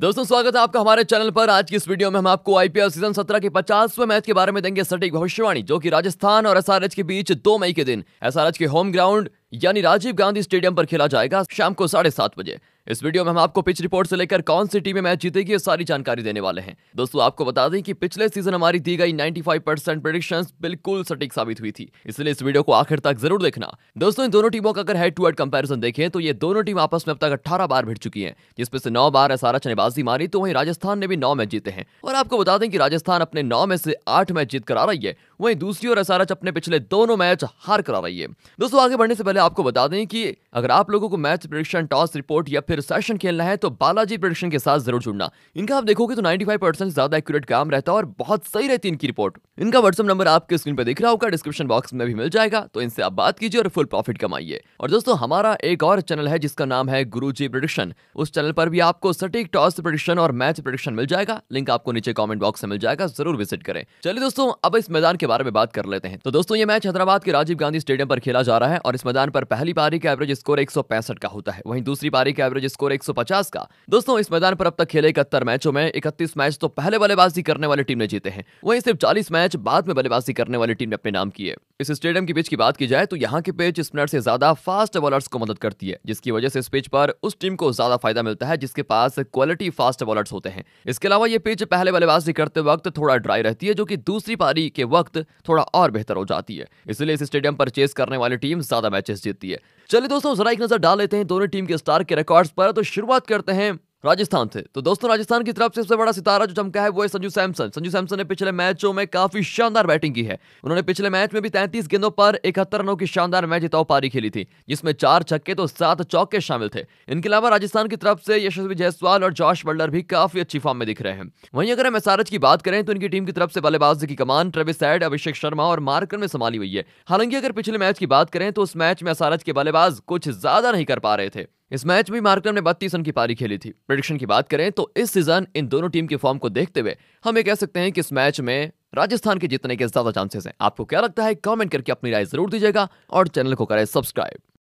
दोस्तों स्वागत है आपका हमारे चैनल पर आज की इस वीडियो में हम आपको आईपीएल सीजन 17 के 50वें मैच के बारे में देंगे सटीक भविष्यवाणी जो कि राजस्थान और एसआरएच के बीच 2 मई के दिन एसआरएच के होम ग्राउंड यानी राजीव गांधी स्टेडियम पर खेला जाएगा शाम को साढ़े सात बजे इस वीडियो में हम आपको पिच रिपोर्ट से लेकर कौन सी टीमें मैच जीतेगी सारी जानकारी देने वाले हैं दोस्तों आपको बता दें कि पिछले सीजन हमारी दी गई 95 परसेंट प्रिडिक्शंस बिल्कुल सटीक साबित हुई थी इसलिए इस वीडियो को आखिर तक जरूर देखना दोस्तों इन दोनों टीमों का अगर हेड टू हेड कंपेरिजन देखें तो ये दोनों टीम आपस में अब तक अठारह बार भिड़ चुकी है जिसमें से नौ बार एसआरएच ने बाजी मारी तो वहीं राजस्थान ने भी नौ मैच जीते हैं और आपको बता दें कि राजस्थान अपने नौ में से आठ मैच जीत कर आ रही है वहीं दूसरी ओर आरच अपने पिछले दोनों मैच हार करा रही है दोस्तों आगे बढ़ने से पहले आपको बता दें कि अगर आप लोगों को मैच प्रडिक्शन टॉस रिपोर्ट या फिर सेशन खेलना है तो बालाजी प्रोडक्शन के साथ जरूर जुड़ना इनका आप देखोगे तो 95 परसेंट ज्यादा एक्यूरेट काम रहता है और बहुत सही रहती है इनकी रिपोर्ट इनका व्हाट्सअप नंबर आपके स्क्रीन पर दिख रहा होगा डिस्क्रिप्शन बॉक्स में भी मिल जाएगा तो इनसे आप बात कीजिए और फुल प्रॉफिट कमाइए और दोस्तों हमारा एक और चैनल है जिसका नाम है गुरु जी उस चैनल पर भी आपको सटीक टॉस प्रोडिक्शन और मैच प्रोडिक्शन मिल जाएगा लिंक आपको नीचे कॉमेंट बॉक्स में मिल जाएगा जरूर विजिट करें चलिए दोस्तों अब इस मैदान के बारे में बात कर लेते हैं तो दोस्तों ये मैच हैदराबाद के राजीव गांधी स्टेडियम पर खेला जा रहा है और इस मैदान पर पहली पारी का एवरेज स्कोर एक का होता है वहीं दूसरी पारी का एवरेज एवरेज स्कोर 150 का दोस्तों इस मैदान पर अब तक खेले इकहत्तर मैचों में इकतीस मैच तो पहले बल्लेबाजी करने वाली टीम ने जीते हैं वहीं सिर्फ चालीस मैच बाद में बल्लेबाजी करने वाली टीम ने अपने नाम किए इस स्टेडियम की पिच की बात की जाए तो यहाँ की पिच स्पिनर से ज्यादा फास्ट बॉलर्स को मदद करती है जिसकी वजह से इस पिच पर उस टीम को ज्यादा फायदा मिलता है जिसके पास क्वालिटी फास्ट बॉलर्स होते हैं इसके अलावा ये पिच पहले बल्लेबाजी करते वक्त थोड़ा ड्राई रहती है जो की दूसरी पारी के वक्त थोड़ा और बेहतर हो जाती है इसलिए इस स्टेडियम पर चेस करने वाली टीम ज्यादा मैचेस जीतती है चलिए दोस्तों जरा एक नजर डाल लेते हैं दोनों टीम के स्टार के रिकॉर्ड्स पर तो शुरुआत करते हैं राजस्थान थे तो दोस्तों राजस्थान की तरफ से सबसे बड़ा सितारा जो चमका है वो है संजू सैमसन संजू सैमसन ने पिछले मैचों में काफी शानदार बैटिंग की है उन्होंने पिछले मैच में भी तैंतीस गेंदों पर इकहत्तर रनों की शानदार मैच जिताओ पारी खेली थी जिसमें चार छक्के तो सात चौके शामिल थे इनके अलावा राजस्थान की तरफ से यशस्वी जायसवाल और जॉश बल्डर भी काफी अच्छी फॉर्म में दिख रहे हैं वहीं अगर हम एसआरएच की बात करें तो इनकी टीम की तरफ से बल्लेबाजी की कमान ट्रेविस सैड अभिषेक शर्मा और मार्कर में संभाली हुई है हालांकि अगर पिछले मैच की बात करें तो उस मैच में एसआरएच के बल्लेबाज कुछ ज्यादा नहीं कर पा रहे थे इस मैच में मार्करम ने बत्तीस रन की पारी खेली थी प्रोडिक्शन की बात करें तो इस सीजन इन दोनों टीम की फॉर्म को देखते हुए हम ये कह सकते हैं कि इस मैच में राजस्थान के जीतने के ज्यादा चांसेस हैं आपको क्या लगता है कमेंट करके अपनी राय जरूर दीजिएगा और चैनल को करें सब्सक्राइब